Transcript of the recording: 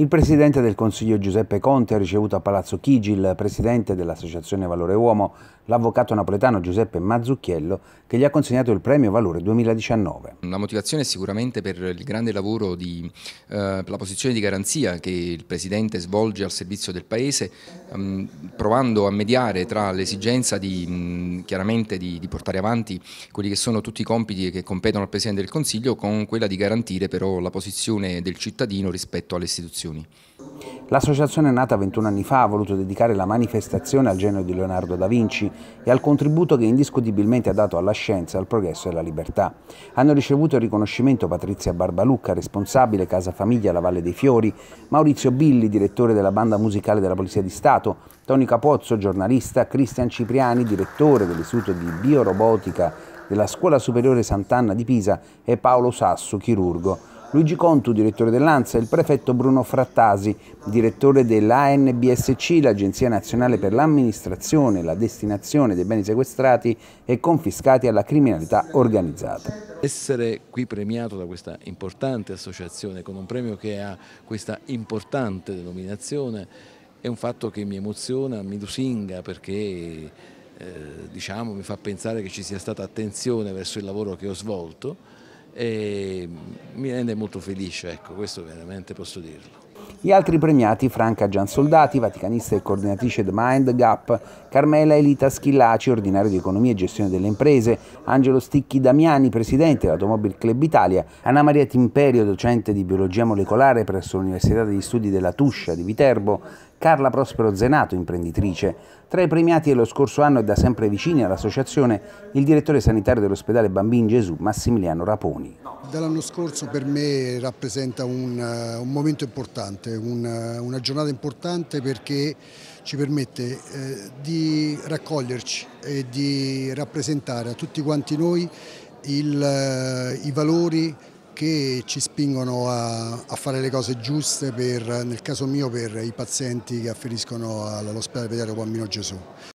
Il Presidente del Consiglio Giuseppe Conte ha ricevuto a Palazzo Chigi il Presidente dell'Associazione Valore Uomo, l'avvocato napoletano Giuseppe Mazzucchiello, che gli ha consegnato il Premio Valore 2019. La motivazione è sicuramente per il grande lavoro di eh, la posizione di garanzia che il Presidente svolge al servizio del Paese, ehm, provando a mediare tra l'esigenza di, chiaramente di, di portare avanti quelli che sono tutti i compiti che competono al Presidente del Consiglio con quella di garantire però la posizione del cittadino rispetto alle istituzioni. Nazioni. L'associazione nata 21 anni fa ha voluto dedicare la manifestazione al genio di Leonardo da Vinci e al contributo che indiscutibilmente ha dato alla scienza, al progresso e alla libertà. Hanno ricevuto il riconoscimento Patrizia Barbalucca, responsabile Casa Famiglia La Valle dei Fiori, Maurizio Billi, direttore della banda musicale della Polizia di Stato, Toni Capozzo, giornalista, Cristian Cipriani, direttore dell'Istituto di Biorobotica della Scuola Superiore Sant'Anna di Pisa e Paolo Sasso, chirurgo. Luigi Contu, direttore dell'ANSA, e il prefetto Bruno Frattasi, direttore dell'ANBSC, l'Agenzia Nazionale per l'Amministrazione e la Destinazione dei Beni Sequestrati e Confiscati alla Criminalità Organizzata. Essere qui premiato da questa importante associazione con un premio che ha questa importante denominazione è un fatto che mi emoziona, mi lusinga perché eh, diciamo, mi fa pensare che ci sia stata attenzione verso il lavoro che ho svolto e mi rende molto felice, ecco, questo veramente posso dirlo. Gli altri premiati Franca Giansoldati, vaticanista e coordinatrice The Mind Gap, Carmela Elita Schillaci, ordinario di economia e gestione delle imprese, Angelo Sticchi Damiani, presidente dell'Automobile Club Italia, Anna Maria Timperio, docente di biologia molecolare presso l'Università degli Studi della Tuscia di Viterbo, Carla Prospero Zenato, imprenditrice. Tra i premiati dello scorso anno e da sempre vicini all'associazione il direttore sanitario dell'ospedale Bambin Gesù, Massimiliano Raponi. Dall'anno scorso per me rappresenta un, eh, un momento importante importante, una, una giornata importante perché ci permette eh, di raccoglierci e di rappresentare a tutti quanti noi il, eh, i valori che ci spingono a, a fare le cose giuste per, nel caso mio per i pazienti che afferiscono all'ospedale pediatrico Bambino Gesù.